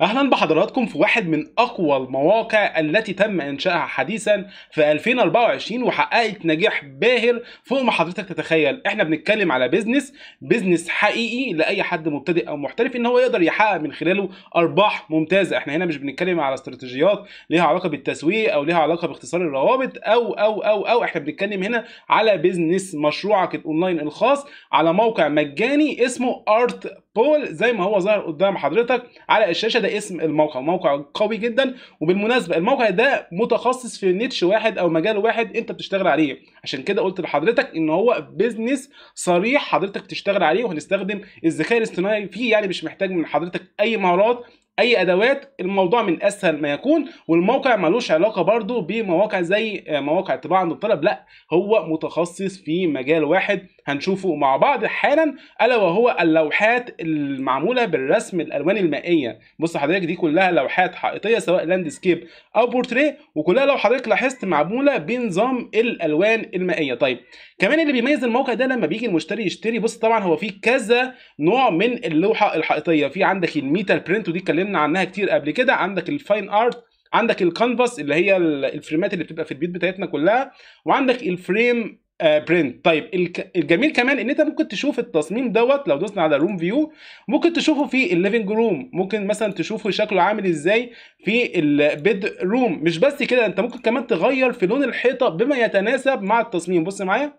اهلا بحضراتكم في واحد من اقوى المواقع التي تم انشائها حديثا في 2024 وحققت نجاح باهر فوق ما حضرتك تتخيل احنا بنتكلم على بيزنس بيزنس حقيقي لاي حد مبتدئ او محترف ان هو يقدر يحقق من خلاله ارباح ممتازه احنا هنا مش بنتكلم على استراتيجيات ليها علاقه بالتسويق او ليها علاقه باختصار الروابط او او او او احنا بنتكلم هنا على بيزنس مشروعك الاونلاين الخاص على موقع مجاني اسمه ارت بول زي ما هو ظاهر قدام حضرتك على الشاشه ده اسم الموقع موقع قوي جدا وبالمناسبه الموقع ده متخصص في نيتش واحد او مجال واحد انت بتشتغل عليه عشان كده قلت لحضرتك ان هو بيزنس صريح حضرتك بتشتغل عليه وهنستخدم الذكاء الاصطناعي فيه يعني مش محتاج من حضرتك اي مهارات اي ادوات الموضوع من اسهل ما يكون والموقع ملوش علاقه برضو بمواقع زي مواقع الطباعه عند الطلب لا هو متخصص في مجال واحد هنشوفه مع بعض حالا الا وهو اللوحات المعموله بالرسم الالوان المائيه بص حضرتك دي كلها لوحات حائطيه سواء لاندسكيب او بورتريه وكلها لو حضرتك لاحظت معموله بنظام الالوان المائيه طيب كمان اللي بيميز الموقع ده لما بيجي المشتري يشتري بص طبعا هو في كذا نوع من اللوحه الحائطيه في عندك الميتال برنت ودي اتكلمنا عنها كتير قبل كده عندك الفاين ارت عندك الكانفاس اللي هي الفريمات اللي بتبقى في البيت بتاعتنا كلها وعندك الفريم برنت آه، طيب الجميل كمان ان انت ممكن تشوف التصميم دوت لو دوسنا على روم فيو ممكن تشوفه في الليفنج روم ممكن مثلا تشوفه شكله عامل ازاي في البيد روم مش بس كده انت ممكن كمان تغير في لون الحيطه بما يتناسب مع التصميم بص معايا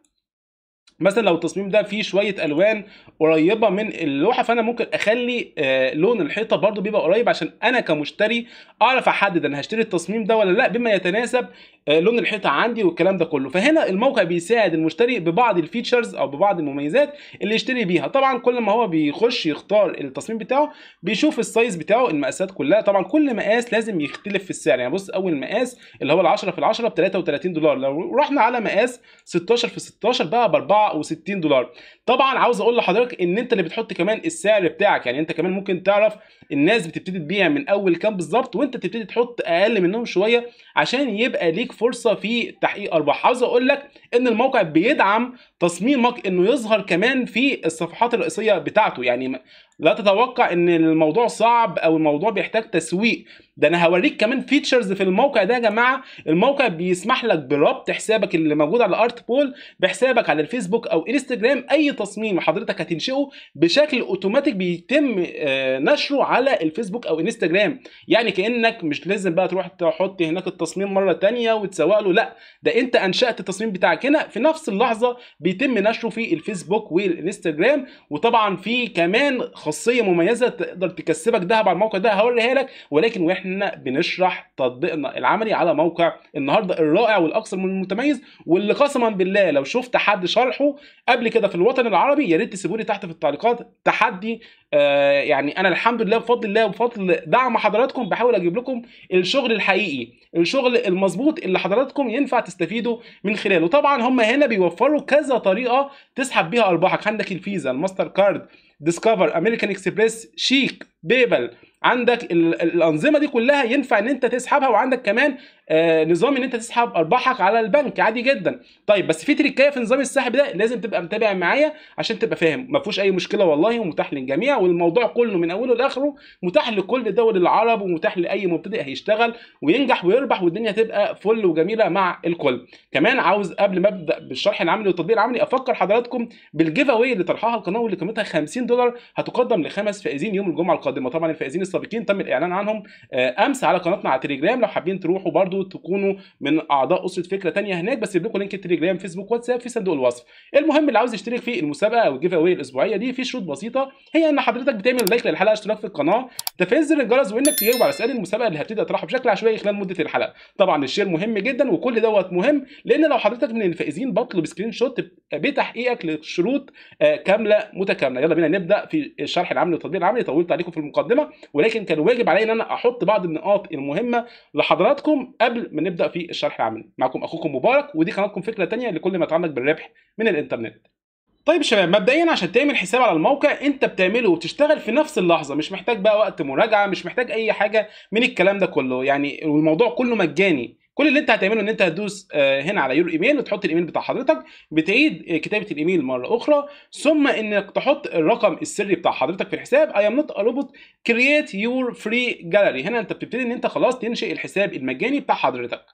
مثلا لو التصميم ده فيه شويه الوان قريبه من اللوحه فانا ممكن اخلي آه، لون الحيطه برده بيبقى قريب عشان انا كمشتري اعرف احدد انا هشتري التصميم ده ولا لا بما يتناسب آه، لون الحيطه عندي والكلام ده كله فهنا الموقع بيساعد المشتري ببعض الفيتشرز او ببعض المميزات اللي يشتري بيها طبعا كل ما هو بيخش يختار التصميم بتاعه بيشوف السايز بتاعه المقاسات كلها طبعا كل مقاس لازم يختلف في السعر يعني بص اول مقاس اللي هو ال10 في ال10 ب 33 دولار لو رحنا على مقاس 16 في 16 بقى ب 4 64 دولار طبعا عاوز اقول لحضرتك ان انت اللي بتحط كمان السعر بتاعك يعني انت كمان ممكن تعرف الناس بتبتدي تبيع من اول كام بالظبط وانت تبتدي تحط اقل منهم شويه عشان يبقى ليك فرصه في تحقيق ارباح عاوز اقول لك ان الموقع بيدعم تصميمك انه يظهر كمان في الصفحات الرئيسيه بتاعته يعني لا تتوقع ان الموضوع صعب او الموضوع بيحتاج تسويق ده انا هوريك كمان فيتشرز في الموقع ده يا جماعه الموقع بيسمح لك بربط حسابك اللي موجود على ارت بول بحسابك على الفيسبوك او انستجرام اي تصميم حضرتك هتنشئه بشكل اوتوماتيك بيتم آه، نشره على الفيسبوك او انستجرام يعني كانك مش لازم بقى تروح تحط هناك التصميم مره ثانيه وتسوق له لا ده انت انشات التصميم بتاعك هنا في نفس اللحظه بيتم نشره في الفيسبوك والانستجرام وطبعا في كمان خاصيه مميزه تقدر تكسبك ذهب على الموقع ده هوريها لك ولكن واحنا بنشرح تطبيقنا العملي على موقع النهارده الرائع والاكثر من المتميز واللي قسما بالله لو شفت حد شرحه قبل كده في الوطن العربي يا ريت تسيبوا تحت في التعليقات تحدي آه، يعني انا الحمد لله بفضل الله وبفضل دعم حضراتكم بحاول اجيب لكم الشغل الحقيقي الشغل المظبوط اللي حضراتكم ينفع تستفيدوا من خلاله طبعا هم هنا بيوفروا كذا طريقه تسحب بيها ارباحك عندك الفيزا الماستر كارد ديسكفر امريكان اكسبريس شيك بيبل عندك الانظمه دي كلها ينفع ان انت تسحبها وعندك كمان آه، نظام ان انت تسحب ارباحك على البنك عادي جدا طيب بس في تريكايه في نظام السحب ده لازم تبقى متابع معايا عشان تبقى فاهم ما فيهوش اي مشكله والله ومتاح للجميع والموضوع كله من اوله لاخره متاح لكل دول العرب ومتاح لاي مبتدئ هيشتغل وينجح ويربح والدنيا تبقى فل وجميله مع الكل كمان عاوز قبل ما ابدا بالشرح العملي والتطبيق العملي افكر حضراتكم بالجيف اوي اللي طرحها القناه واللي قيمتها 50 دولار هتقدم لخمس فائزين يوم الجمعه القادمه طبعا الفائزين السابقين تم الاعلان عنهم آه، امس على قناتنا على تليجرام لو حابين تروحوا برضو تكونوا من اعضاء اسره فكره تانية هناك بس لكم لينك التليجرام فيسبوك واتساب في صندوق الوصف المهم اللي عاوز يشترك في المسابقه او الجيف اوي الاسبوعيه دي في شروط بسيطه هي ان حضرتك بتعمل لايك للحلقه اشتراك في القناه تفعيل الجرس وانك تجاوب على اسئله المسابقه اللي هبتدي اطرحها بشكل عشوائي خلال مده الحلقه طبعا الشير مهم جدا وكل دوت مهم لان لو حضرتك من الفائزين بطلب سكرين شوت بتحقيقك للشروط آه، كامله متكامله يلا بينا نبدا في الشرح العملي والتطبيق العملي طولت عليكم في المقدمه ولكن كان واجب عليا ان انا احط بعض النقاط المهمه لحضراتكم قبل ما نبدا في الشرح العملي معكم اخوكم مبارك ودي قناتكم فكره ثانيه لكل ما يتعلق بالربح من الانترنت طيب شباب مبدئيا عشان تعمل حساب على الموقع انت بتعمله وتشتغل في نفس اللحظه مش محتاج بقى وقت مراجعه مش محتاج اي حاجه من الكلام ده كله يعني الموضوع كله مجاني كل اللي انت هتعمله ان انت هتدوس آه، هنا على يور ايميل وتحط الايميل بتاع حضرتك بتعيد آه، كتابه الايميل مره اخرى ثم انك تحط الرقم السري بتاع حضرتك في الحساب اي ام نوت اربط كرييت يور فري جالري هنا انت بتبتدي ان انت خلاص تنشئ الحساب المجاني بتاع حضرتك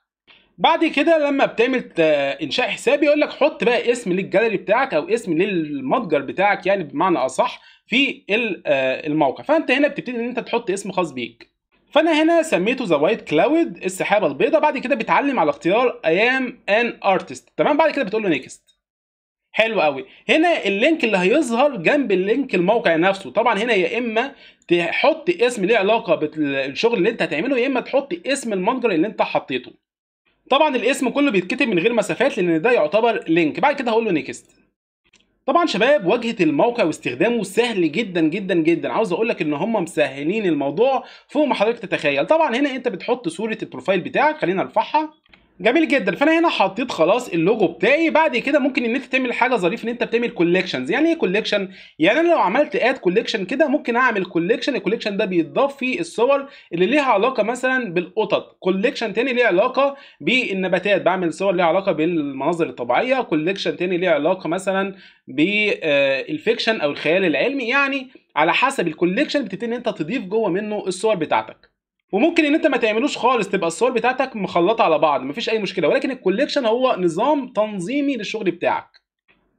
بعد كده لما بتعمل آه، انشاء حساب يقول لك حط بقى اسم للجالري بتاعك او اسم للمتجر بتاعك يعني بمعنى اصح في الموقع فانت هنا بتبتدي ان انت تحط اسم خاص بيك فانا هنا سميته ذا وايت كلاود السحابه البيضاء بعد كده بيتعلم على اختيار اي ام ان ارتست تمام بعد كده بتقول له نيكست حلو قوي هنا اللينك اللي هيظهر جنب اللينك الموقع نفسه طبعا هنا يا اما تحط اسم ليه علاقه بالشغل اللي انت هتعمله يا اما تحط اسم المتجر اللي انت حطيته طبعا الاسم كله بيتكتب من غير مسافات لان ده يعتبر لينك بعد كده هقول له نيكست طبعا شباب واجهه الموقع واستخدامه سهل جدا جدا جدا عاوز اقول لك ان هم مسهلين الموضوع فوق ما حضرتك تتخيل طبعا هنا انت بتحط صوره البروفايل بتاعك خلينا ارفعها جميل جدا فانا هنا حطيت خلاص اللوجو بتاعي بعد كده ممكن ان انت تعمل حاجه ظريفه ان انت بتعمل كوليكشنز يعني ايه كوليكشن يعني انا لو عملت اد كوليكشن كده ممكن اعمل كوليكشن الكوليكشن ده بيتضاف فيه الصور اللي ليها علاقه مثلا بالقطط كوليكشن تاني ليه علاقه بالنباتات بعمل صور ليها علاقه بالمناظر الطبيعيه كوليكشن تاني ليه علاقه مثلا بالفيكشن او الخيال العلمي يعني على حسب الكوليكشن بتبتدي ان انت تضيف جوه منه الصور بتاعتك وممكن ان انت ما تعملوش خالص تبقى الصور بتاعتك مخلطه على بعض مفيش اي مشكله ولكن الكوليكشن هو نظام تنظيمي للشغل بتاعك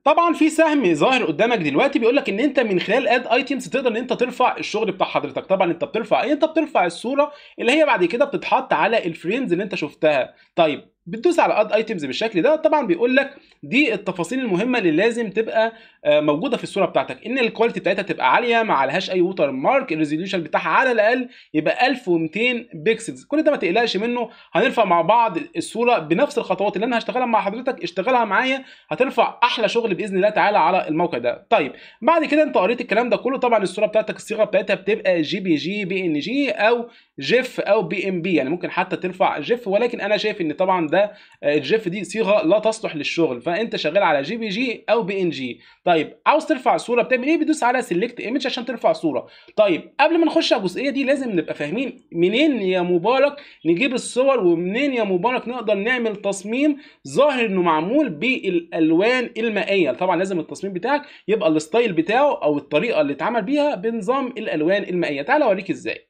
طبعا في سهم ظاهر قدامك دلوقتي بيقول لك ان انت من خلال اد ايتيمز تقدر ان انت ترفع الشغل بتاع حضرتك طبعا انت بترفع ايه انت بترفع الصوره اللي هي بعد كده بتتحط على الفريمز اللي انت شفتها طيب بتدوس على اد ايتمز بالشكل ده طبعا بيقول لك دي التفاصيل المهمه اللي لازم تبقى آه، موجوده في الصوره بتاعتك ان الكواليتي بتاعتها تبقى عاليه ما عليهاش اي ووتر مارك الريزوليوشن بتاعها على الاقل يبقى 1200 بيكسلز كل ده ما تقلقش منه هنرفع مع بعض الصوره بنفس الخطوات اللي انا هشتغلها مع حضرتك اشتغلها معايا هترفع احلى شغل باذن الله تعالى على الموقع ده طيب بعد كده انت قريت الكلام ده كله طبعا الصوره بتاعتك الصيغه بتاعتها بتبقى جي بي جي بي ان جي او جيف او بي ام بي يعني ممكن حتى ترفع جيف ولكن انا شايف ان طبعا ده آه، الجيف دي صيغه لا تصلح للشغل فانت شغال على جي بي جي او بي ان جي طيب عاوز ترفع صوره بتعمل ايه بتدوس على سيلكت ايمج عشان ترفع صوره طيب قبل ما نخش على الجزئيه دي لازم نبقى فاهمين منين يا مبارك نجيب الصور ومنين يا مبارك نقدر نعمل تصميم ظاهر انه معمول بالالوان المائيه طبعا لازم التصميم بتاعك يبقى الستايل بتاعه او الطريقه اللي اتعمل بيها بنظام الالوان المائيه تعالى اوريك ازاي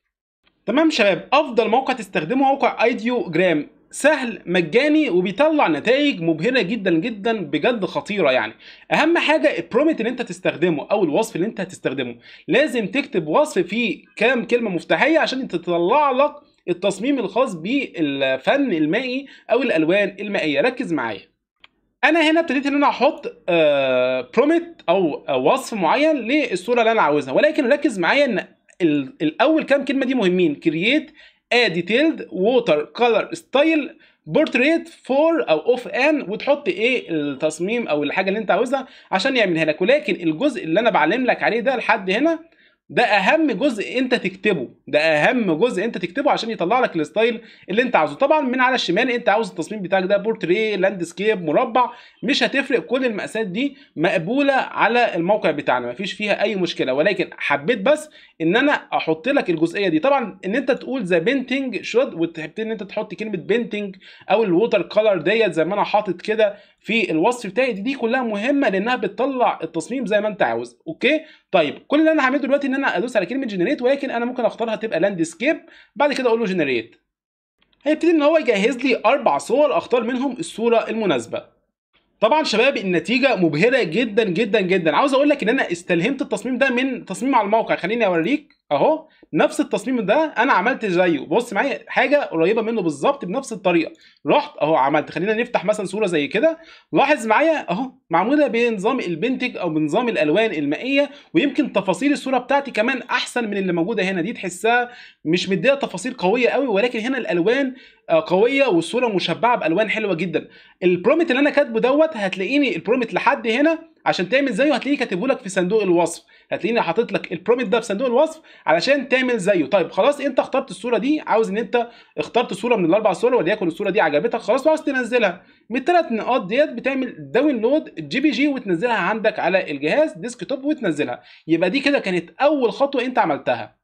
تمام شباب افضل موقع تستخدمه موقع ايديو جرام سهل مجاني وبيطلع نتائج مبهره جدا جدا بجد خطيره يعني اهم حاجه البرومت اللي انت تستخدمه او الوصف اللي انت هتستخدمه لازم تكتب وصف فيه كام كلمه مفتاحيه عشان تطلع لك التصميم الخاص بالفن المائي او الالوان المائيه ركز معايا انا هنا ابتديت ان انا احط برومت آه، او وصف معين للصوره اللي انا عاوزها ولكن ركز معايا ان الاول كام كلمه دي مهمين كرييت a detailed water color style portrait for او of an وتحط ايه التصميم او الحاجه اللي انت عاوزها عشان يعملها لك ولكن الجزء اللي انا بعلم لك عليه ده لحد هنا ده اهم جزء انت تكتبه ده اهم جزء انت تكتبه عشان يطلع لك الستايل اللي انت عاوزه طبعا من على الشمال انت عاوز التصميم بتاعك ده بورتريه لاندسكيب مربع مش هتفرق كل المقاسات دي مقبوله على الموقع بتاعنا مفيش فيها اي مشكله ولكن حبيت بس ان انا احط لك الجزئيه دي طبعا ان انت تقول ذا بينتنج شود وتبتدي ان انت تحط كلمه بينتنج او الووتر كولر ديت زي ما انا حاطط كده في الوصف بتاعي دي, دي كلها مهمه لانها بتطلع التصميم زي ما انت عاوز اوكي طيب كل اللي انا هعمله دلوقتي ان انا ادوس على كلمه جنريت ولكن انا ممكن اختارها تبقى لاند سكيب بعد كده اقول له جنريت هيبتدي ان هو يجهز لي اربع صور اختار منهم الصوره المناسبه طبعا شباب النتيجه مبهره جدا جدا جدا عاوز اقول لك ان انا استلهمت التصميم ده من تصميم على الموقع خليني اوريك اهو نفس التصميم ده انا عملت زيه بص معايا حاجه قريبه منه بالظبط بنفس الطريقه رحت اهو عملت خلينا نفتح مثلا صوره زي كده لاحظ معايا اهو معموله بنظام البنتج او بنظام الالوان المائيه ويمكن تفاصيل الصوره بتاعتي كمان احسن من اللي موجوده هنا دي تحسها مش مديه تفاصيل قويه قوي ولكن هنا الالوان آه، قويه والصوره مشبعه بالوان حلوه جدا البرومت اللي انا كاتبه دوت هتلاقيني البرومت لحد هنا عشان تعمل زيه هتلاقيه كاتبه لك في صندوق الوصف هتلاقيني حاطط لك البرومت ده في صندوق الوصف علشان تعمل زيه طيب خلاص انت اخترت الصوره دي عاوز ان انت اخترت صوره من الاربع صور وليكن الصوره دي عجبتك خلاص وعاوز تنزلها من الثلاث نقاط ديت بتعمل داونلود جي بي جي وتنزلها عندك على الجهاز ديسك توب وتنزلها يبقى دي كده كانت اول خطوه انت عملتها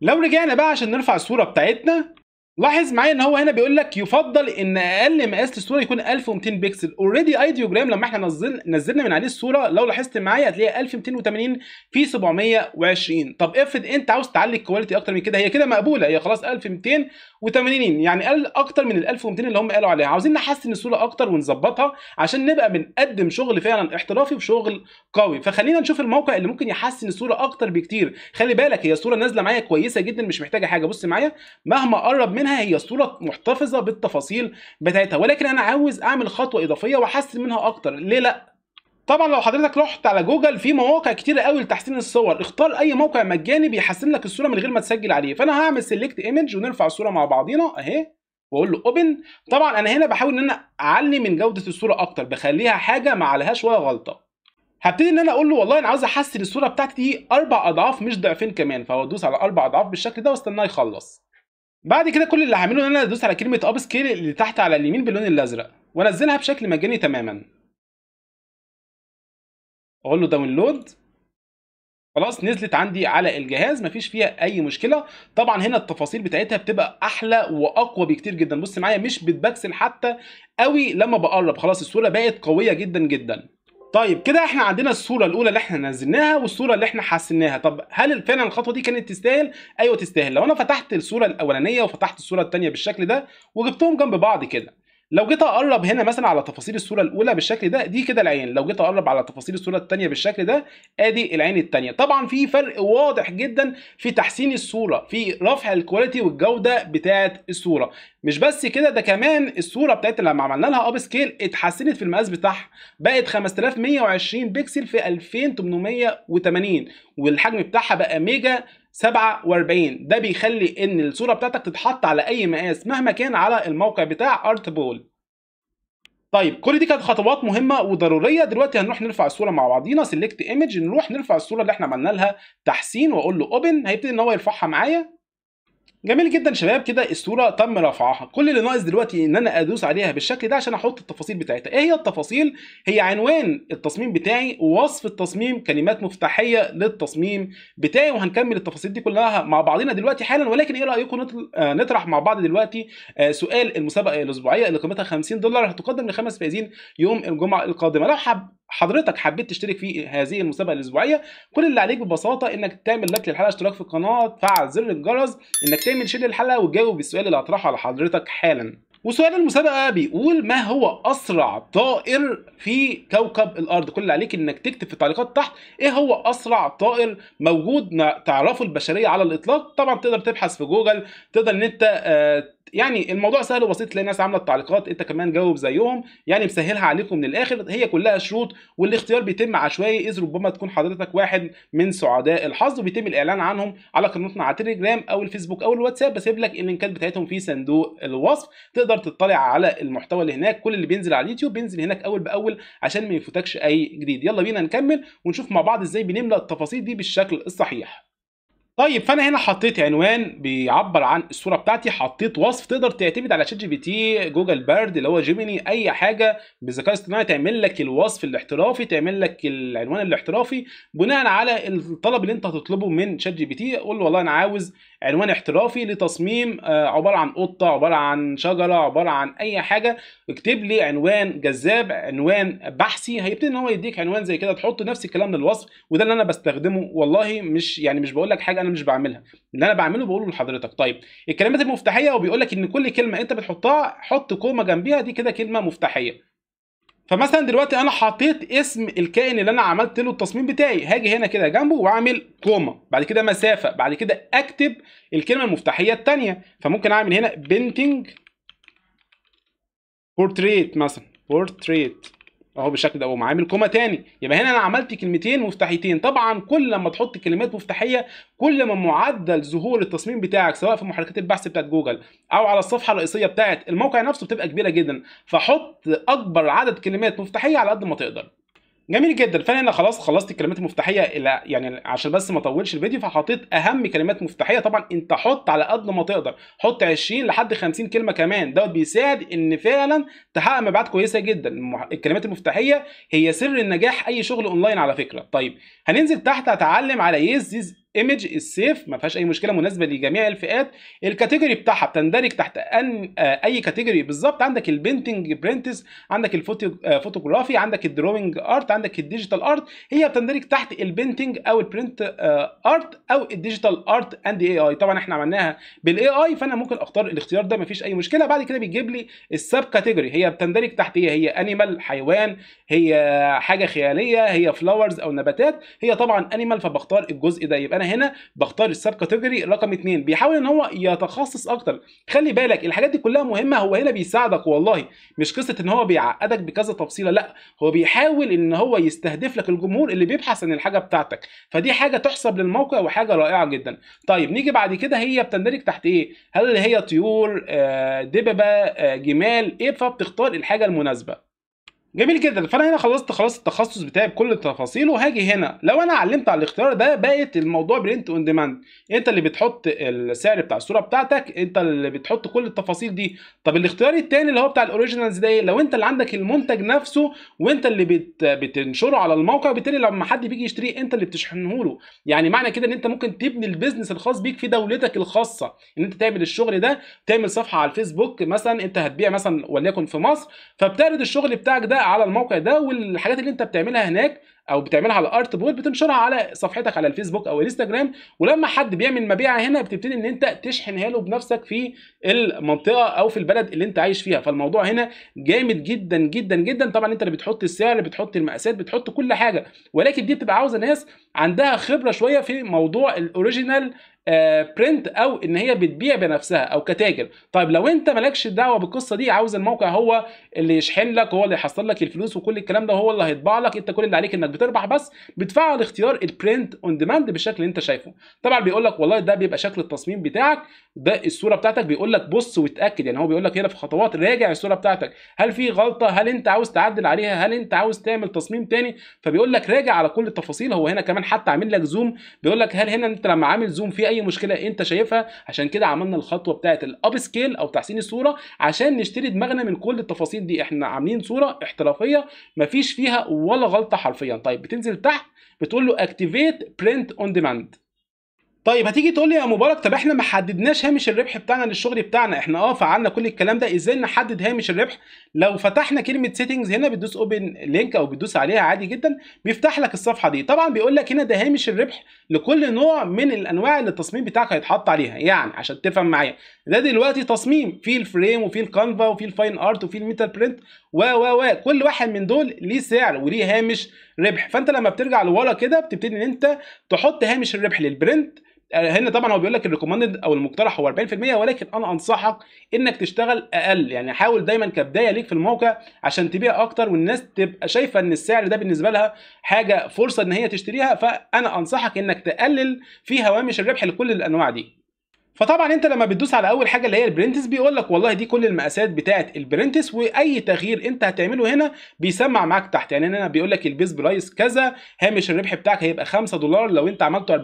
لو رجعنا بقى عشان نرفع الصوره بتاعتنا لاحظ معايا ان هو هنا بيقول لك يفضل ان اقل مقاس للصوره يكون 1200 بكسل اوريدي ايديوجرام لما احنا نزل نزلنا من عليه الصوره لو لاحظت معايا هتلاقيها 1280 في 720 طب افرض انت عاوز تعلي الكواليتي اكتر من كده هي كده مقبوله هي خلاص 1280 يعني قال اكتر من ال 1200 اللي هم قالوا عليها عاوزين نحسن الصوره اكتر ونظبطها عشان نبقى بنقدم شغل فعلا احترافي وشغل قوي فخلينا نشوف الموقع اللي ممكن يحسن الصوره اكتر بكتير خلي بالك هي الصوره نازله معايا كويسه جدا مش محتاجه حاجه بص معايا مهما قرب من منها هي الصوره محتفظه بالتفاصيل بتاعتها ولكن انا عاوز اعمل خطوه اضافيه واحسن منها اكتر ليه لا طبعا لو حضرتك رحت على جوجل في مواقع كتيرة قوي لتحسين الصور اختار اي موقع مجاني بيحسن لك الصوره من غير ما تسجل عليه فانا هعمل سيلكت ايمج ونرفع الصوره مع بعضينا اهي واقول له اوبن طبعا انا هنا بحاول ان انا اعلي من جوده الصوره اكتر بخليها حاجه ما عليهاش ولا غلطه هبتدي ان انا اقول له والله انا عاوز احسن الصوره بتاعتي دي اربع اضعاف مش ضعفين كمان فهدوس على اربع اضعاف بالشكل ده واستناه يخلص بعد كده كل اللي هعمله ان انا ادوس على كلمه اب سكيل اللي تحت على اليمين باللون الازرق وانزلها بشكل مجاني تماما اقول له داونلود خلاص نزلت عندي على الجهاز مفيش فيها اي مشكله طبعا هنا التفاصيل بتاعتها بتبقى احلى واقوى بكتير جدا بص معايا مش بتبكسل حتى قوي لما بقرب خلاص الصوره بقت قويه جدا جدا طيب كده احنا عندنا الصوره الاولى اللي احنا نزلناها والصوره اللي احنا حسناها طب هل فعلا الخطوه دي كانت تستاهل ايوه تستاهل لو انا فتحت الصوره الاولانيه وفتحت الصوره الثانيه بالشكل ده وجبتهم جنب بعض كده لو جيت اقرب هنا مثلا على تفاصيل الصوره الاولى بالشكل ده دي كده العين لو جيت اقرب على تفاصيل الصوره الثانيه بالشكل ده ادي العين الثانيه طبعا في فرق واضح جدا في تحسين الصوره في رفع الكواليتي والجوده بتاعه الصوره مش بس كده ده كمان الصوره بتاعت لما عملنا لها اب سكيل اتحسنت في المقاس بتاعها بقت 5120 بكسل في 2880 والحجم بتاعها بقى ميجا 47 ده بيخلي ان الصوره بتاعتك تتحط على اي مقاس مهما كان على الموقع بتاع ارت بول طيب كل دي كانت خطوات مهمه وضروريه دلوقتي هنروح نرفع الصوره مع بعضينا سيلكت ايمج نروح نرفع الصوره اللي احنا عملنا لها تحسين واقول له اوبن هيبتدي ان هو يرفعها معايا جميل جدا شباب كده الصوره تم رفعها كل اللي ناقص دلوقتي ان انا ادوس عليها بالشكل ده عشان احط التفاصيل بتاعتها ايه هي التفاصيل هي عنوان التصميم بتاعي ووصف التصميم كلمات مفتاحيه للتصميم بتاعي وهنكمل التفاصيل دي كلها مع بعضنا دلوقتي حالا ولكن ايه رايكم آه، نطرح مع بعض دلوقتي آه، سؤال المسابقه الاسبوعيه اللي قيمتها 50 دولار هتقدم لخمس فائزين يوم الجمعه القادمه لو حب حضرتك حبيت تشترك في هذه المسابقه الاسبوعيه كل اللي عليك ببساطه انك تعمل لايك للحلقه اشتراك في القناه تفعل زر الجرس انك تعمل شير للحلقه وتجاوب السؤال اللي هطرحه على حضرتك حالا وسؤال المسابقه بيقول ما هو اسرع طائر في كوكب الارض كل اللي عليك انك تكتب في التعليقات تحت ايه هو اسرع طائر موجود تعرفه البشريه على الاطلاق طبعا تقدر تبحث في جوجل تقدر ان انت آه، يعني الموضوع سهل وبسيط تلاقي الناس عامله التعليقات انت كمان جاوب زيهم يعني مسهلها عليكم من الاخر هي كلها شروط والاختيار بيتم عشوائي اذ ربما تكون حضرتك واحد من سعداء الحظ وبيتم الاعلان عنهم على قناتنا على التليجرام او الفيسبوك او الواتساب بسيب لك اللينكات بتاعتهم في صندوق الوصف تقدر تطلع على المحتوى اللي هناك كل اللي بينزل على اليوتيوب بينزل هناك اول باول عشان ما يفوتكش اي جديد يلا بينا نكمل ونشوف مع بعض ازاي بنملى التفاصيل دي بالشكل الصحيح طيب فانا هنا حطيت عنوان بيعبر عن الصوره بتاعتي حطيت وصف تقدر تعتمد على شات جي بي تي جوجل بيرد اللي هو جيميني اي حاجه بالذكاء الاصطناعي تعمل لك الوصف الاحترافي تعمل لك العنوان الاحترافي بناء على الطلب اللي انت هتطلبه من شات جي بي تي قول له والله انا عاوز عنوان احترافي لتصميم آه، عباره عن قطه عباره عن شجره عباره عن اي حاجه اكتب لي عنوان جذاب عنوان بحثي هيبتدي ان هو يديك عنوان زي كده تحط نفس الكلام للوصف وده اللي انا بستخدمه والله مش يعني مش بقول لك حاجه انا مش بعملها اللي انا بعمله بقوله لحضرتك طيب الكلمات المفتاحيه وبيقول لك ان كل كلمه انت بتحطها حط كومه جنبيها دي كده كلمه مفتاحيه فمثلا دلوقتي انا حطيت اسم الكائن اللي انا عملت له التصميم بتاعي هاجي هنا كده جنبه واعمل كوما بعد كده مسافه بعد كده اكتب الكلمه المفتاحيه الثانيه فممكن اعمل هنا بينتينج بورتريت مثلا بورتريت اهو بالشكل ده ومعاه عامل كوما تاني يبقى هنا انا عملت كلمتين مفتاحيتين طبعا كل ما تحط كلمات مفتاحيه كل ما معدل ظهور التصميم بتاعك سواء في محركات البحث بتاعت جوجل او على الصفحه الرئيسيه بتاعت الموقع نفسه بتبقى كبيره جدا فحط اكبر عدد كلمات مفتاحيه على قد ما تقدر جميل جدا فانا هنا خلاص خلصت الكلمات المفتاحيه الى يعني عشان بس ما اطولش الفيديو فحطيت اهم كلمات مفتاحيه طبعا انت حط على قد ما تقدر حط 20 لحد 50 كلمه كمان دوت بيساعد ان فعلا تحقق مبيعات كويسه جدا الكلمات المفتاحيه هي سر النجاح اي شغل اونلاين على فكره طيب هننزل تحت اتعلم على يز ايمج السيف ما فيهاش اي مشكله مناسبه لجميع الفئات الكاتيجوري بتاعها بتندرج تحت ان آه، اي كاتيجوري بالظبط عندك البينتنج برنتس عندك الفوتوغرافي آه، عندك الدروينج ارت عندك الديجيتال ارت هي بتندرج تحت البينتنج او البرنت ارت آه، او الديجيتال ارت اند اي اي طبعا احنا عملناها بالاي اي فانا ممكن اختار الاختيار ده ما فيش اي مشكله بعد كده بيجيب لي السب كاتيجوري هي بتندرج تحت ايه هي انيمال حيوان هي حاجه خياليه هي فلاورز او نباتات هي طبعا انيمال فبختار الجزء ده يبقى انا هنا بختار السب كاتيجوري رقم 2 بيحاول ان هو يتخصص اكتر خلي بالك الحاجات دي كلها مهمه هو هنا بيساعدك والله مش قصه ان هو بيعقدك بكذا تفصيله لا هو بيحاول ان هو يستهدف لك الجمهور اللي بيبحث عن الحاجه بتاعتك فدي حاجه تحسب للموقع وحاجه رائعه جدا طيب نيجي بعد كده هي بتندرج تحت ايه هل هي طيور آه، دببه آه، جمال ايه فبتختار الحاجه المناسبه جميل جدا فانا هنا خلصت خلاص التخصص بتاعي بكل تفاصيله وهاجي هنا لو انا علمت على الاختيار ده بقت الموضوع برنت اون ديماند انت اللي بتحط السعر بتاع الصوره بتاعتك انت اللي بتحط كل التفاصيل دي طب الاختيار الثاني اللي هو بتاع الاوريجينالز ده إيه؟ لو انت اللي عندك المنتج نفسه وانت اللي بت... بتنشره على الموقع بالتالي لما حد بيجي يشتريه انت اللي بتشحنه له يعني معنى كده ان انت ممكن تبني البيزنس الخاص بيك في دولتك الخاصه ان انت تعمل الشغل ده تعمل صفحه على الفيسبوك مثلا انت هتبيع مثلا وليكن في مصر فبتعرض الشغل بتاعك ده على الموقع ده والحاجات اللي انت بتعملها هناك او بتعملها على ارت بورد بتنشرها على صفحتك على الفيسبوك او الانستجرام ولما حد بيعمل مبيعه هنا بتبتدي ان انت تشحنها له بنفسك في المنطقه او في البلد اللي انت عايش فيها فالموضوع هنا جامد جدا جدا جدا طبعا انت اللي بتحط السعر بتحط المقاسات بتحط كل حاجه ولكن دي بتبقى عاوزه ناس عندها خبره شويه في موضوع الاوريجينال برنت آه، او ان هي بتبيع بنفسها او كتاجر طيب لو انت مالكش دعوه بالقصه دي عاوز الموقع هو اللي يشحن لك هو اللي يحصل لك الفلوس وكل الكلام ده هو اللي هيطبع لك انت كل اللي عليك انك بتربح بس بتفعل اختيار البرنت اون ديماند بالشكل اللي انت شايفه طبعا بيقول لك والله ده بيبقى شكل التصميم بتاعك ده الصوره بتاعتك بيقول لك بص وتاكد يعني هو بيقول لك هنا في خطوات راجع الصوره بتاعتك هل في غلطه هل انت عاوز تعدل عليها هل انت عاوز تعمل تصميم تاني فبيقول لك راجع على كل التفاصيل هو هنا كمان حتى عامل لك زوم بيقول لك هل هنا انت لما عامل زوم في اي مشكله انت شايفها عشان كده عملنا الخطوه بتاعت الاب سكيل او تحسين الصوره عشان نشتري دماغنا من كل التفاصيل دي احنا عاملين صوره احترافيه مفيش فيها ولا غلطه حرفيا طيب بتنزل تحت بتقول له اكتيفيت برنت اون ديماند طيب هتيجي تقول لي يا مبارك طب احنا ما حددناش هامش الربح بتاعنا للشغل بتاعنا احنا اه فعلنا كل الكلام ده ازاي نحدد هامش الربح لو فتحنا كلمه سيتنجز هنا بتدوس اوبن لينك او بتدوس عليها عادي جدا بيفتح لك الصفحه دي طبعا بيقول لك هنا ده هامش الربح لكل نوع من الانواع اللي التصميم بتاعك هيتحط عليها يعني عشان تفهم معايا ده دلوقتي تصميم فيه الفريم وفيه الكانفا وفيه الفاين ارت وفيه الميتال برنت و و و كل واحد من دول ليه سعر وليه هامش ربح فانت لما بترجع لورا كده بتبتدي ان انت تحط هامش الربح للبرنت آه، هنا طبعا هو بيقول لك الريكومندد او المقترح هو 40% ولكن انا انصحك انك تشتغل اقل يعني حاول دايما كبدايه ليك في الموقع عشان تبيع اكتر والناس تبقى شايفه ان السعر ده بالنسبه لها حاجه فرصه ان هي تشتريها فانا انصحك انك تقلل في هوامش الربح لكل الانواع دي فطبعا انت لما بتدوس على اول حاجه اللي هي البرنتس بيقول لك والله دي كل المقاسات بتاعه البرنتس واي تغيير انت هتعمله هنا بيسمع معاك تحت يعني هنا بيقول لك البيز برايس كذا هامش الربح بتاعك هيبقى 5 دولار لو انت عملته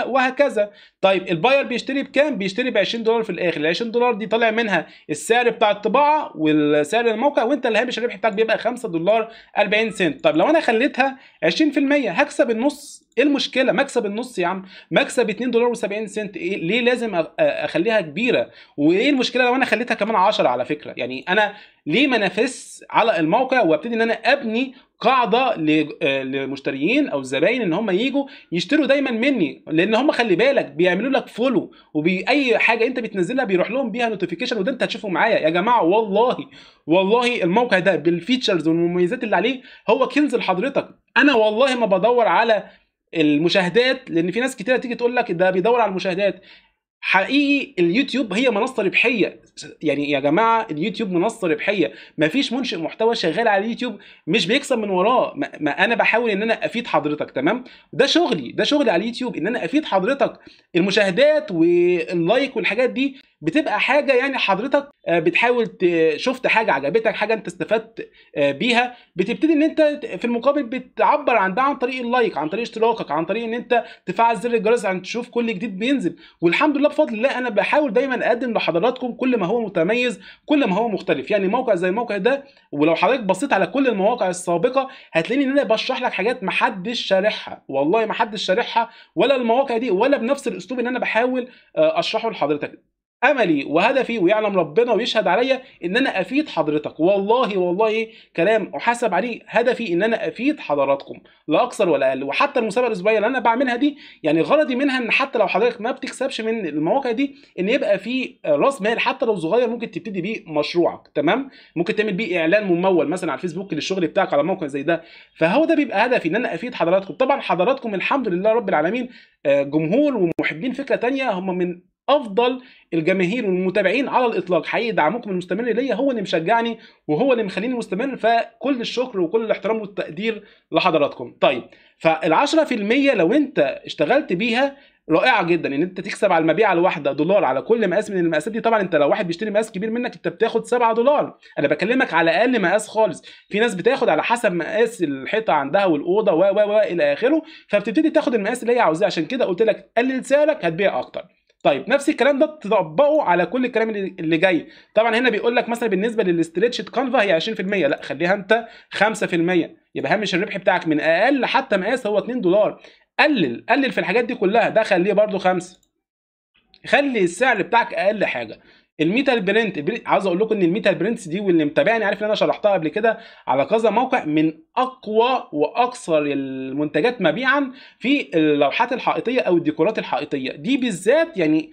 40% وهكذا طيب الباير بيشتري بكام بيشتري ب 20 دولار في الاخر ال 20 دولار دي طالع منها السعر بتاع الطباعه والسعر الموقع وانت الهامش الربح بتاعك بيبقى 5 دولار 40 سنت طب لو انا خليتها 20% هكسب النص ايه المشكله مكسب النص يا عم مكسب 2 دولار و70 سنت إيه ليه لازم اخليها كبيره وايه المشكله لو انا خليتها كمان 10 على فكره يعني انا ليه ما نافس على الموقع وابتدي ان انا ابني قاعده آه، لمشتريين او الزباين ان هم يجوا يشتروا دايما مني لان هم خلي بالك بيعملوا لك فولو وباي حاجه انت بتنزلها بيروح لهم بيها نوتيفيكيشن وده انت هتشوفه معايا يا جماعه والله والله الموقع ده بالفيتشرز والمميزات اللي عليه هو كنز لحضرتك انا والله ما بدور على المشاهدات لان في ناس كتير تيجي تقول لك ده بيدور على المشاهدات حقيقي اليوتيوب هي منصه ربحيه يعني يا جماعه اليوتيوب منصه ربحيه مفيش منشئ محتوى شغال على اليوتيوب مش بيكسب من وراه ما, ما انا بحاول ان انا افيد حضرتك تمام ده شغلي ده شغلي على اليوتيوب ان انا افيد حضرتك المشاهدات واللايك والحاجات دي بتبقى حاجه يعني حضرتك آه، بتحاول شفت حاجه عجبتك حاجه انت استفدت آه، بيها بتبتدي ان انت في المقابل بتعبر عن ده عن طريق اللايك عن طريق اشتراكك عن طريق ان انت تفعل زر الجرس عشان تشوف كل جديد بينزل والحمد لله بفضل الله انا بحاول دايما اقدم لحضراتكم كل ما هو متميز كل ما هو مختلف يعني موقع زي الموقع ده ولو حضرتك بصيت على كل المواقع السابقه هتلاقيني ان انا بشرح لك حاجات محدش شارحها والله محدش شارحها ولا المواقع دي ولا بنفس الاسلوب اللي انا بحاول آه، اشرحه لحضرتك املي وهدفي ويعلم ربنا ويشهد عليا ان انا افيد حضرتك والله والله كلام احاسب عليه هدفي ان انا افيد حضراتكم لا اكثر ولا اقل وحتى المسابقه الاسبوعيه اللي انا بعملها دي يعني غرضي منها ان حتى لو حضرتك ما بتكسبش من المواقع دي ان يبقى في راس مال حتى لو صغير ممكن تبتدي بيه مشروعك تمام ممكن تعمل بيه اعلان ممول مثلا على الفيسبوك للشغل بتاعك على موقع زي ده فهو ده بيبقى هدفي ان انا افيد حضراتكم طبعا حضراتكم الحمد لله رب العالمين آه، جمهور ومحبين فكره تانية هم من افضل الجماهير والمتابعين على الاطلاق حقيقي دعمكم المستمر ليا هو اللي مشجعني وهو اللي مخليني مستمر فكل الشكر وكل الاحترام والتقدير لحضراتكم طيب فال10% لو انت اشتغلت بيها رائعه جدا ان يعني انت تكسب على المبيعه الواحده دولار على كل مقاس من المقاسات دي طبعا انت لو واحد بيشتري مقاس كبير منك انت بتاخد 7 دولار انا بكلمك على اقل مقاس خالص في ناس بتاخد على حسب مقاس الحيطه عندها والاوضه و و و الى اخره فبتبتدي تاخد المقاس اللي هي عاوزاه عشان كده قلت لك قلل سعرك هتبيع اكتر طيب نفس الكلام ده تطبقه على كل الكلام اللي جاي طبعا هنا بيقول لك مثلا بالنسبه للاسترتشد كانفا هي 20% لا خليها انت 5% يبقى هامش الربح بتاعك من اقل حتى مقاس هو 2 دولار قلل قلل في الحاجات دي كلها ده خليه برده 5 خلي السعر بتاعك اقل حاجه الميتال برنت عاوز اقول لكم ان الميتال برنتس دي واللي متابعني عارف ان انا شرحتها قبل كده على كذا موقع من اقوى واكثر المنتجات مبيعا في اللوحات الحائطيه او الديكورات الحائطيه دي بالذات يعني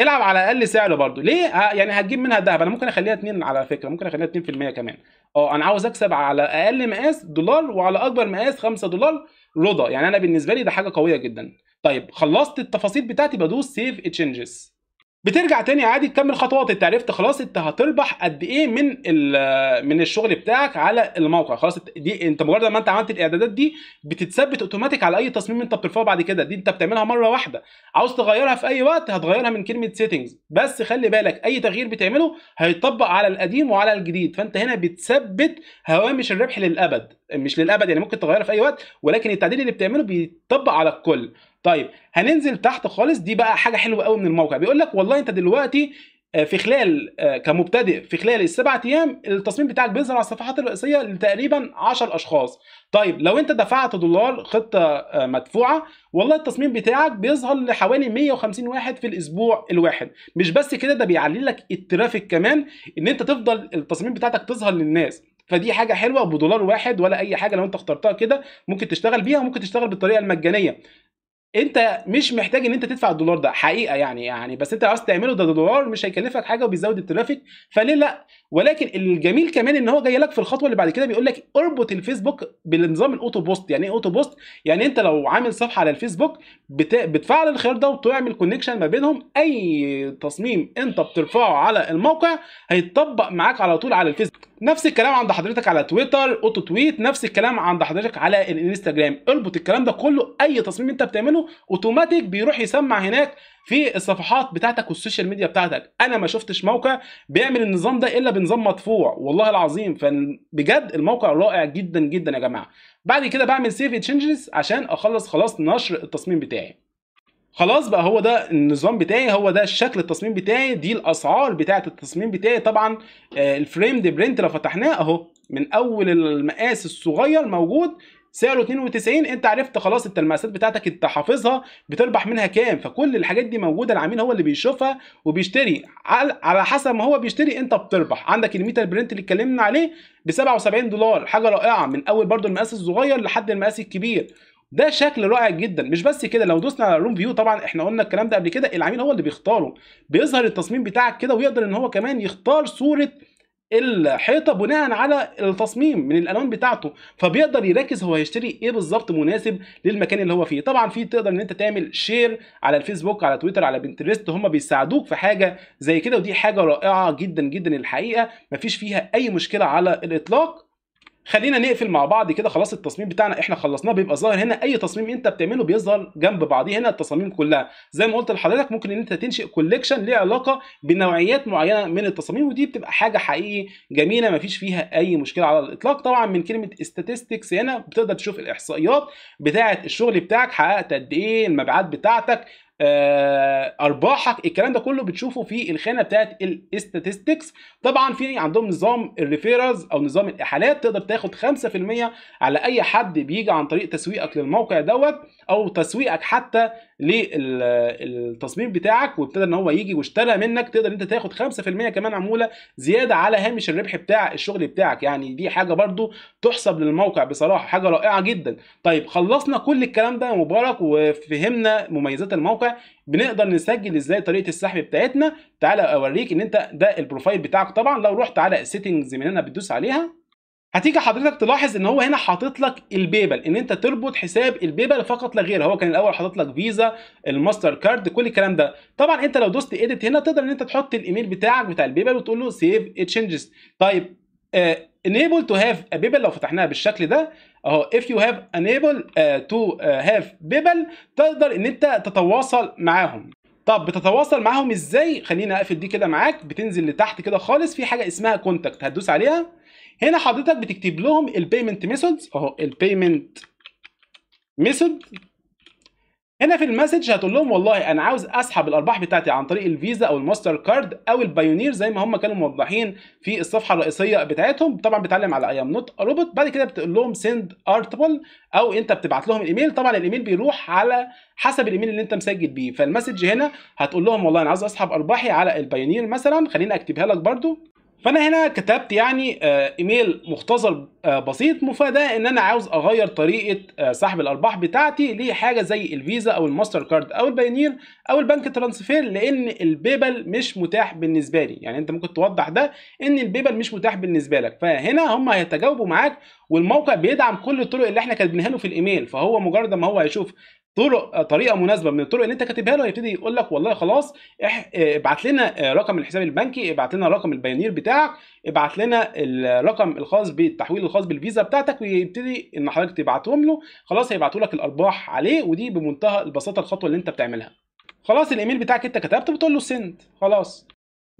العب على اقل سعر برضو ليه يعني هتجيب منها الذهب انا ممكن اخليها 2 على فكره ممكن اخليها 2% كمان اه انا عاوز اكسب على اقل مقاس دولار وعلى اكبر مقاس 5 دولار رضا يعني انا بالنسبه لي ده حاجه قويه جدا طيب خلصت التفاصيل بتاعتي بدوس سيف تشينجز بترجع تاني عادي تكمل خطوات انت عرفت خلاص انت هتربح قد ايه من من الشغل بتاعك على الموقع خلاص دي انت مجرد ما انت عملت الاعدادات دي بتتثبت اوتوماتيك على اي تصميم انت بترفعه بعد كده دي انت بتعملها مره واحده عاوز تغيرها في اي وقت هتغيرها من كلمه سيتنجز بس خلي بالك اي تغيير بتعمله هيطبق على القديم وعلى الجديد فانت هنا بتثبت هوامش الربح للابد مش للابد يعني ممكن تغيرها في اي وقت ولكن التعديل اللي بتعمله بيطبق على الكل طيب هننزل تحت خالص دي بقى حاجه حلوه قوي من الموقع بيقول لك والله انت دلوقتي آه، في خلال آه، كمبتدئ في خلال السبع ايام التصميم بتاعك بيظهر على الصفحات الرئيسيه لتقريبا 10 اشخاص طيب لو انت دفعت دولار خطه آه، مدفوعه والله التصميم بتاعك بيظهر لحوالي 150 واحد في الاسبوع الواحد مش بس كده ده بيعلي لك الترافيك كمان ان انت تفضل التصميم بتاعتك تظهر للناس فدي حاجه حلوه بدولار واحد ولا اي حاجه لو انت اخترتها كده ممكن تشتغل بيها وممكن تشتغل بالطريقه المجانيه انت مش محتاج ان انت تدفع الدولار ده حقيقه يعني يعني بس انت عاوز تعمله ده دولار مش هيكلفك حاجه وبيزود الترافيك فليه لا ولكن الجميل كمان ان هو جاي لك في الخطوه اللي بعد كده بيقول لك اربط الفيسبوك بالنظام الاوتو بوست يعني ايه اوتو بوست يعني انت لو عامل صفحه على الفيسبوك بت... بتفعل الخيار ده وتعمل كونكشن ما بينهم اي تصميم انت بترفعه على الموقع هيتطبق معاك على طول على الفيسبوك نفس الكلام عند حضرتك على تويتر اوتو تويت نفس الكلام عند حضرتك على الانستجرام اربط الكلام ده كله اي تصميم انت بتعمله اوتوماتيك بيروح يسمع هناك في الصفحات بتاعتك والسوشيال ميديا بتاعتك انا ما شفتش موقع بيعمل النظام ده الا بنظام مدفوع والله العظيم فبجد الموقع رائع جدا جدا يا جماعه بعد كده بعمل سيف تشينجز عشان اخلص خلاص نشر التصميم بتاعي خلاص بقى هو ده النظام بتاعي هو ده الشكل التصميم بتاعي دي الاسعار بتاعه التصميم بتاعي طبعا الفريم دي برنت لو فتحناه اهو من اول المقاس الصغير موجود سعره 92 انت عرفت خلاص المقاسات بتاعتك انت حافظها بتربح منها كام فكل الحاجات دي موجوده العميل هو اللي بيشوفها وبيشتري على حسب ما هو بيشتري انت بتربح عندك الميتر برنت اللي اتكلمنا عليه ب 77 دولار حاجه رائعه من اول برده المقاس الصغير لحد المقاس الكبير ده شكل رائع جدا مش بس كده لو دوسنا على روم فيو طبعا احنا قلنا الكلام ده قبل كده العميل هو اللي بيختاره بيظهر التصميم بتاعك كده ويقدر ان هو كمان يختار صوره الحيطه بناء على التصميم من الالوان بتاعته فبيقدر يركز هو هيشتري ايه بالظبط مناسب للمكان اللي هو فيه طبعا في تقدر ان انت تعمل شير على الفيسبوك على تويتر على بنترست هم بيساعدوك في حاجه زي كده ودي حاجه رائعه جدا جدا الحقيقه مفيش فيها اي مشكله على الاطلاق خلينا نقفل مع بعض كده خلاص التصميم بتاعنا احنا خلصناه بيبقى ظاهر هنا اي تصميم انت بتعمله بيظهر جنب بعضيه هنا التصاميم كلها زي ما قلت لحضرتك ممكن ان انت تنشئ كوليكشن ليه علاقه بنوعيات معينه من التصاميم ودي بتبقى حاجه حقيقي جميله مفيش فيها اي مشكله على الاطلاق طبعا من كلمه statistics هنا بتقدر تشوف الاحصائيات بتاعه الشغل بتاعك حققت قد ايه المبيعات بتاعتك آه، ارباحك الكلام ده كله بتشوفه في الخانه بتاعت الاستاتستكس طبعا في عندهم نظام الريفيرز او نظام الاحالات تقدر تاخد 5% على اي حد بيجي عن طريق تسويقك للموقع دوت او تسويقك حتى للتصميم بتاعك وابتدى ان هو يجي واشترى منك تقدر انت تاخد 5% كمان عموله زياده على هامش الربح بتاع الشغل بتاعك يعني دي حاجه برده تحسب للموقع بصراحه حاجه رائعه جدا طيب خلصنا كل الكلام ده يا مبارك وفهمنا مميزات الموقع بنقدر نسجل ازاي طريقه السحب بتاعتنا تعالى اوريك ان انت ده البروفايل بتاعك طبعا لو رحت على السيتنجز من هنا بتدوس عليها هتيجي حضرتك تلاحظ ان هو هنا حاطط لك البيبل ان انت تربط حساب البيبل فقط لا غير هو كان الاول حاطط لك فيزا الماستر كارد كل الكلام ده طبعا انت لو دوست ايديت هنا تقدر ان انت تحط الايميل بتاعك بتاع البيبل وتقول له سيف تشينجز طيب انيبل تو هاف بيبل لو فتحناها بالشكل ده اهو اف يو هاف انيبل تو هاف بيبل تقدر ان انت تتواصل معاهم طب بتتواصل معاهم ازاي خليني اقفل دي كده معاك بتنزل لتحت كده خالص في حاجه اسمها كونتاكت هتدوس عليها هنا حضرتك بتكتب لهم البيمنت ميثودز اهو البيمنت ميثود هنا في المسج هتقول لهم والله انا عاوز اسحب الارباح بتاعتي عن طريق الفيزا او الماستر كارد او البايونير زي ما هم كانوا موضحين في الصفحه الرئيسيه بتاعتهم طبعا بتعلم على ايام نوت روبوت بعد كده بتقول لهم سند ارتبل او انت بتبعت لهم الايميل طبعا الايميل بيروح على حسب الايميل اللي انت مسجل بيه فالمسج هنا هتقول لهم والله انا عاوز اسحب ارباحي على البايونير مثلا خليني اكتبها لك برده فانا هنا كتبت يعني آه، ايميل مختصر آه، بسيط مفاداه ان انا عاوز اغير طريقه آه، سحب الارباح بتاعتي لحاجه زي الفيزا او الماستر كارد او البايونير او البنك ترانسفير لان البيبل مش متاح بالنسبه لي يعني انت ممكن توضح ده ان البيبل مش متاح بالنسبه لك فهنا هم هيتجاوبوا معاك والموقع بيدعم كل الطرق اللي احنا كاتبينها له في الايميل فهو مجرد ما هو هيشوف طرق طريقه مناسبه من الطرق اللي انت كاتبها له هيبتدي يقول لك والله خلاص ابعت لنا رقم الحساب البنكي ابعت لنا رقم البيانير بتاعك ابعت لنا الرقم الخاص بالتحويل الخاص بالفيزا بتاعتك ويبتدي ان حضرتك تبعتهم له خلاص هيبعتوا لك الارباح عليه ودي بمنتهى البساطه الخطوه اللي انت بتعملها خلاص الايميل بتاعك انت كتبته بتقول له سنت خلاص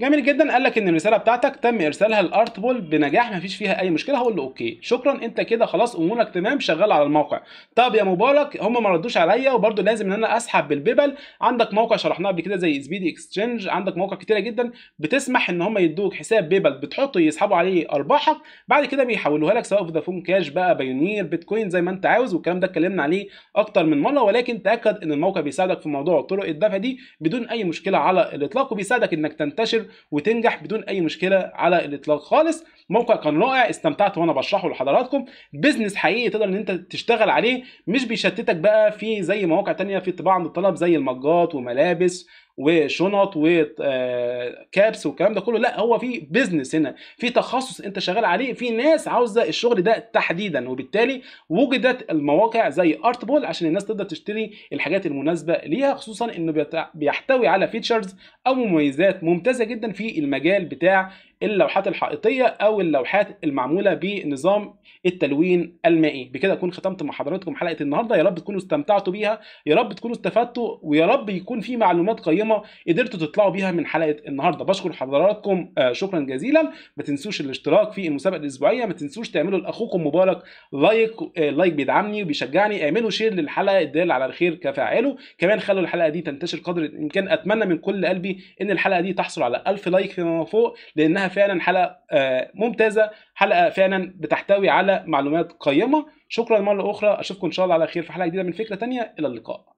جميل جدا قال لك ان الرساله بتاعتك تم ارسالها لارتبول بنجاح ما فيش فيها اي مشكله هقول له اوكي شكرا انت كده خلاص امورك تمام شغال على الموقع طب يا مبارك هم ما ردوش عليا وبرده لازم ان انا اسحب بالبيبل عندك موقع شرحناه قبل كده زي سبيدي اكستشينج عندك مواقع كتيره جدا بتسمح ان هم يدوك حساب بيبل بتحطه يسحبوا عليه ارباحك بعد كده بيحولوها لك سواء فودافون كاش بقى بايونير بيتكوين زي ما انت عاوز والكلام ده اتكلمنا عليه اكتر من مره ولكن تاكد ان الموقع بيساعدك في موضوع طرق الدفع دي بدون اي مشكله على الاطلاق وبيساعدك انك تنتشر وتنجح بدون اي مشكله على الاطلاق خالص موقع كان رائع استمتعت وانا بشرحه لحضراتكم بزنس حقيقي تقدر ان انت تشتغل عليه مش بيشتتك بقى في زي مواقع تانية في طباعه عند الطلب زي المجات وملابس وشنط وكابس آه، والكلام ده كله لا هو في بيزنس هنا في تخصص انت شغال عليه في ناس عاوزه الشغل ده تحديدا وبالتالي وجدت المواقع زي ارتبول عشان الناس تقدر تشتري الحاجات المناسبه ليها خصوصا انه بيحتوي على فيتشرز او مميزات ممتازه جدا في المجال بتاع اللوحات الحائطيه او اللوحات المعموله بنظام التلوين المائي بكده اكون ختمت مع حضراتكم حلقه النهارده يا رب تكونوا استمتعتوا بيها يا رب تكونوا استفدتوا ويا رب يكون في معلومات قيمه قدرتوا تطلعوا بيها من حلقه النهارده بشكر حضراتكم آه، شكرا جزيلا ما تنسوش الاشتراك في المسابقه الاسبوعيه ما تنسوش تعملوا لاخوكم مبارك لايك آه، لايك بيدعمني وبيشجعني اعملوا شير للحلقه الدال على الخير كفاعله كمان خلوا الحلقه دي تنتشر قدر الامكان اتمنى من كل قلبي ان الحلقه دي تحصل على 1000 لايك فيما فوق لانها فعلا حلقه آه، ممتازه حلقه فعلا بتحتوي على معلومات قيمه شكرا مره اخرى اشوفكم ان شاء الله على خير في حلقه جديده من فكره تانية الى اللقاء